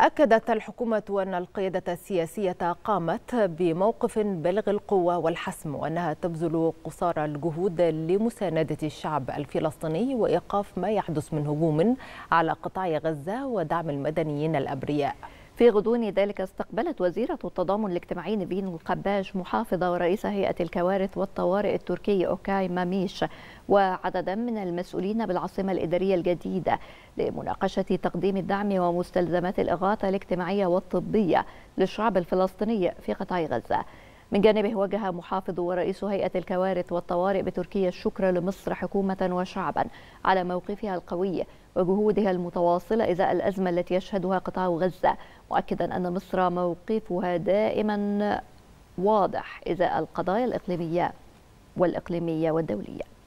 أكدت الحكومة أن القيادة السياسية قامت بموقف بلغ القوة والحسم وأنها تبذل قصارى الجهود لمساندة الشعب الفلسطيني وإيقاف ما يحدث من هجوم على قطاع غزة ودعم المدنيين الأبرياء في غضون ذلك استقبلت وزيرة التضامن الاجتماعي نبيل القباش محافظة ورئيس هيئة الكوارث والطوارئ التركي أوكاي ماميش وعددا من المسؤولين بالعاصمة الإدارية الجديدة لمناقشة تقديم الدعم ومستلزمات الإغاثة الاجتماعية والطبية للشعب الفلسطيني في قطاع غزة من جانبه وجه محافظ ورئيس هيئة الكوارث والطوارئ بتركيا الشكر لمصر حكومة وشعبا على موقفها القوي وجهودها المتواصلة إزاء الأزمة التي يشهدها قطاع غزة مؤكدا أن مصر موقفها دائما واضح إزاء القضايا الإقليمية والإقليمية والدولية